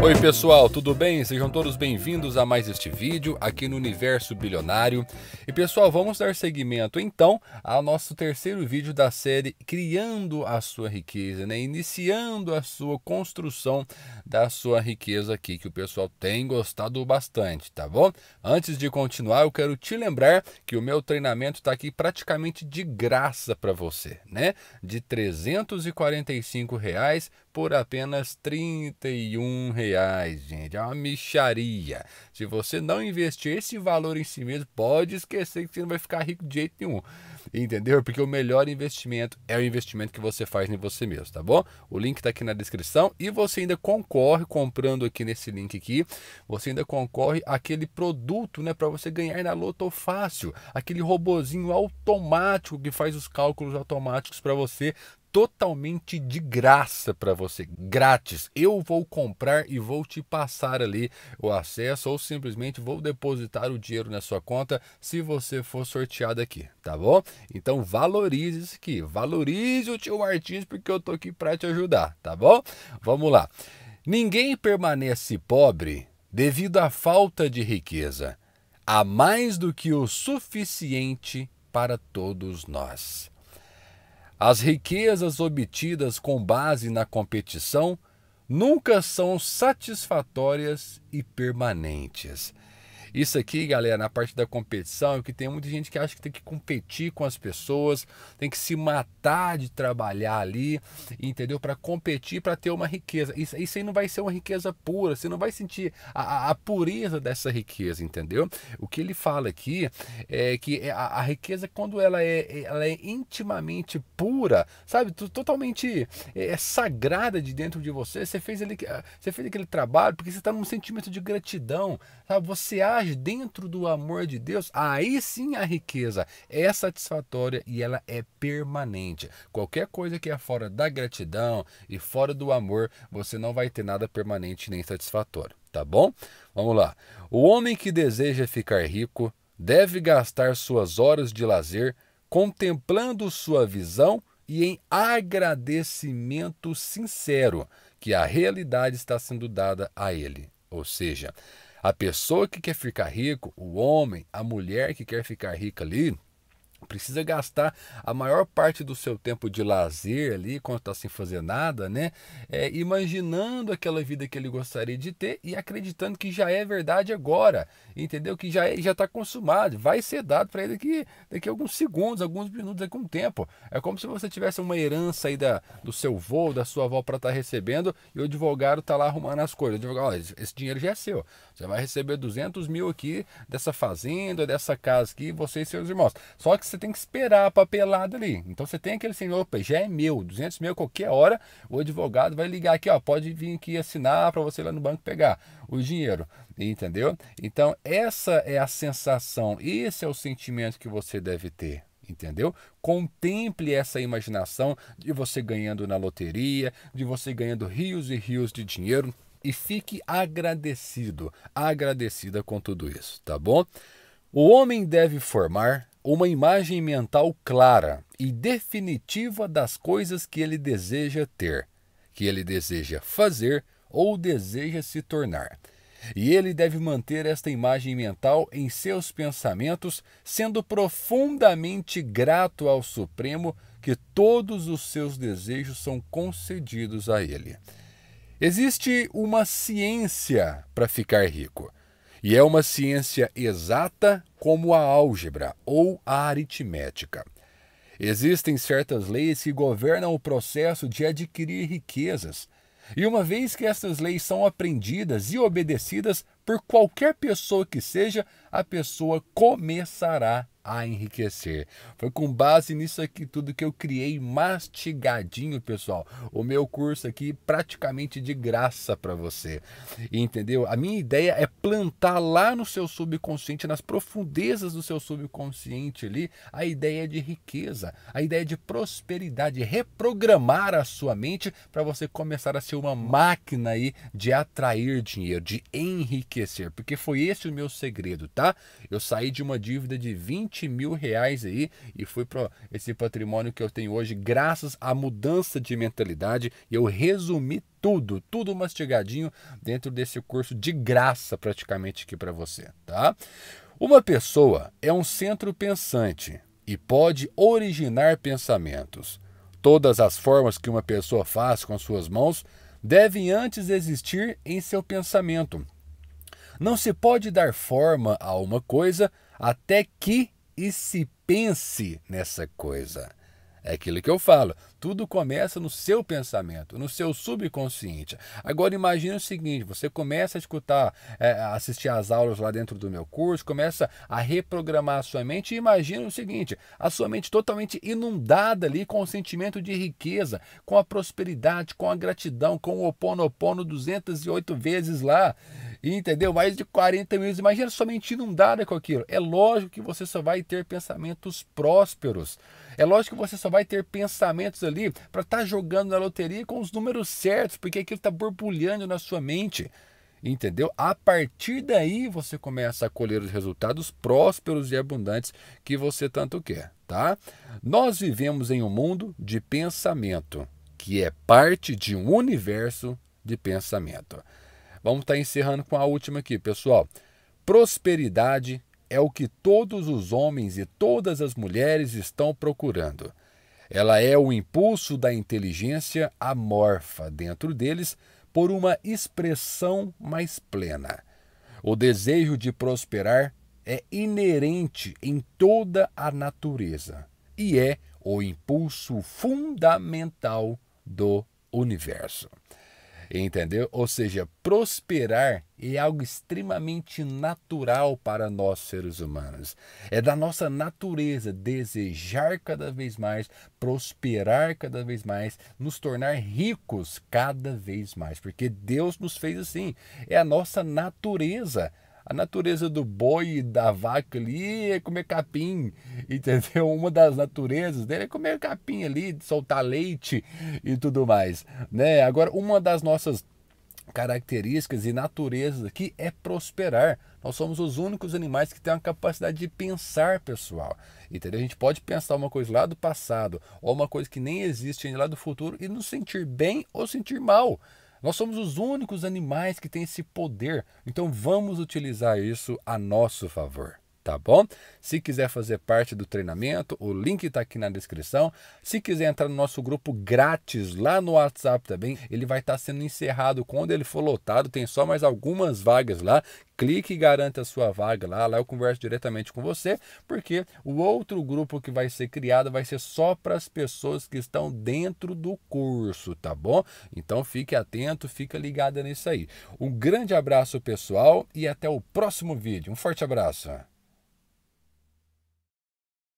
Oi pessoal, tudo bem? Sejam todos bem-vindos a mais este vídeo aqui no Universo Bilionário. E pessoal, vamos dar seguimento então ao nosso terceiro vídeo da série Criando a Sua Riqueza, né? Iniciando a sua construção da sua riqueza aqui, que o pessoal tem gostado bastante, tá bom? Antes de continuar, eu quero te lembrar que o meu treinamento está aqui praticamente de graça para você, né? De R$ 345 reais por apenas R$ 31 reais reais, gente. É uma micharia. Se você não investir esse valor em si mesmo, pode esquecer que você não vai ficar rico de jeito nenhum. Entendeu? Porque o melhor investimento é o investimento que você faz em você mesmo, tá bom? O link tá aqui na descrição e você ainda concorre comprando aqui nesse link aqui. Você ainda concorre aquele produto, né, para você ganhar na Loto Fácil, aquele robozinho automático que faz os cálculos automáticos para você totalmente de graça para você, grátis. Eu vou comprar e vou te passar ali o acesso ou simplesmente vou depositar o dinheiro na sua conta se você for sorteado aqui, tá bom? Então valorize isso aqui, valorize o tio Martins porque eu tô aqui para te ajudar, tá bom? Vamos lá. Ninguém permanece pobre devido à falta de riqueza. Há mais do que o suficiente para todos nós. As riquezas obtidas com base na competição nunca são satisfatórias e permanentes. Isso aqui, galera, na parte da competição, é que tem muita gente que acha que tem que competir com as pessoas, tem que se matar de trabalhar ali, entendeu? Para competir, para ter uma riqueza. Isso, isso aí não vai ser uma riqueza pura, você não vai sentir a, a, a pureza dessa riqueza, entendeu? O que ele fala aqui é que é, a, a riqueza, quando ela é, ela é intimamente pura, sabe? Totalmente é, é, sagrada de dentro de você, você fez, ali, você fez aquele trabalho porque você está num sentimento de gratidão, sabe? Você age mas dentro do amor de Deus, aí sim a riqueza é satisfatória e ela é permanente. Qualquer coisa que é fora da gratidão e fora do amor, você não vai ter nada permanente nem satisfatório, tá bom? Vamos lá. O homem que deseja ficar rico deve gastar suas horas de lazer contemplando sua visão e em agradecimento sincero que a realidade está sendo dada a ele. Ou seja, a pessoa que quer ficar rico, o homem, a mulher que quer ficar rica ali, precisa gastar a maior parte do seu tempo de lazer ali, quando está sem fazer nada, né? É, imaginando aquela vida que ele gostaria de ter e acreditando que já é verdade agora, entendeu? Que já é, já está consumado, vai ser dado para ele daqui, daqui a alguns segundos, alguns minutos, daqui a um tempo. É como se você tivesse uma herança aí da, do seu avô, da sua avó para estar tá recebendo e o advogado está lá arrumando as coisas. O advogado, esse dinheiro já é seu, você vai receber 200 mil aqui dessa fazenda, dessa casa aqui, você e seus irmãos. Só que você tem que esperar a papelada ali. Então você tem aquele senhor, assim, opa, já é meu, 200 mil, qualquer hora o advogado vai ligar aqui, ó, pode vir aqui assinar para você ir lá no banco pegar o dinheiro, entendeu? Então essa é a sensação, esse é o sentimento que você deve ter entendeu? Contemple essa imaginação de você ganhando na loteria, de você ganhando rios e rios de dinheiro e fique agradecido, agradecida com tudo isso, tá bom? O homem deve formar uma imagem mental clara e definitiva das coisas que ele deseja ter, que ele deseja fazer ou deseja se tornar. E ele deve manter esta imagem mental em seus pensamentos, sendo profundamente grato ao Supremo que todos os seus desejos são concedidos a ele. Existe uma ciência para ficar rico e é uma ciência exata como a álgebra ou a aritmética. Existem certas leis que governam o processo de adquirir riquezas, e uma vez que estas leis são aprendidas e obedecidas por qualquer pessoa que seja, a pessoa começará a enriquecer. Foi com base nisso aqui tudo que eu criei mastigadinho, pessoal. O meu curso aqui praticamente de graça para você. Entendeu? A minha ideia é plantar lá no seu subconsciente, nas profundezas do seu subconsciente ali, a ideia de riqueza, a ideia de prosperidade, reprogramar a sua mente para você começar a ser uma máquina aí de atrair dinheiro, de enriquecer, porque foi esse o meu segredo, tá? Eu saí de uma dívida de 20 7 mil reais aí e foi para esse patrimônio que eu tenho hoje graças à mudança de mentalidade. Eu resumi tudo, tudo mastigadinho dentro desse curso de graça praticamente aqui para você, tá? Uma pessoa é um centro pensante e pode originar pensamentos. Todas as formas que uma pessoa faz com suas mãos devem antes existir em seu pensamento. Não se pode dar forma a uma coisa até que e se pense nessa coisa. É aquilo que eu falo. Tudo começa no seu pensamento, no seu subconsciente. Agora imagine o seguinte: você começa a escutar, é, assistir às aulas lá dentro do meu curso, começa a reprogramar a sua mente e imagina o seguinte: a sua mente totalmente inundada ali com o sentimento de riqueza, com a prosperidade, com a gratidão, com o oponopono 208 vezes lá. Entendeu? Mais de 40 mil Imagina somente inundada com aquilo. É lógico que você só vai ter pensamentos prósperos. É lógico que você só vai ter pensamentos ali para estar tá jogando na loteria com os números certos, porque aquilo está borbulhando na sua mente. Entendeu? A partir daí você começa a colher os resultados prósperos e abundantes que você tanto quer, tá? Nós vivemos em um mundo de pensamento, que é parte de um universo de pensamento. Vamos estar tá encerrando com a última aqui, pessoal. Prosperidade é o que todos os homens e todas as mulheres estão procurando. Ela é o impulso da inteligência amorfa dentro deles por uma expressão mais plena. O desejo de prosperar é inerente em toda a natureza e é o impulso fundamental do universo entendeu? Ou seja, prosperar é algo extremamente natural para nós seres humanos. É da nossa natureza desejar cada vez mais, prosperar cada vez mais, nos tornar ricos cada vez mais, porque Deus nos fez assim. É a nossa natureza a natureza do boi e da vaca ali é comer capim, entendeu? Uma das naturezas dele é comer capim ali, soltar leite e tudo mais, né? Agora, uma das nossas características e naturezas aqui é prosperar. Nós somos os únicos animais que têm a capacidade de pensar, pessoal. Entendeu? A gente pode pensar uma coisa lá do passado ou uma coisa que nem existe lá do futuro e nos sentir bem ou sentir mal. Nós somos os únicos animais que têm esse poder, então vamos utilizar isso a nosso favor tá bom? Se quiser fazer parte do treinamento, o link está aqui na descrição. Se quiser entrar no nosso grupo grátis lá no WhatsApp também, ele vai estar tá sendo encerrado quando ele for lotado. Tem só mais algumas vagas lá. Clique e garanta a sua vaga lá. Lá eu converso diretamente com você, porque o outro grupo que vai ser criado vai ser só para as pessoas que estão dentro do curso, tá bom? Então fique atento, fica ligada nisso aí. Um grande abraço, pessoal, e até o próximo vídeo. Um forte abraço.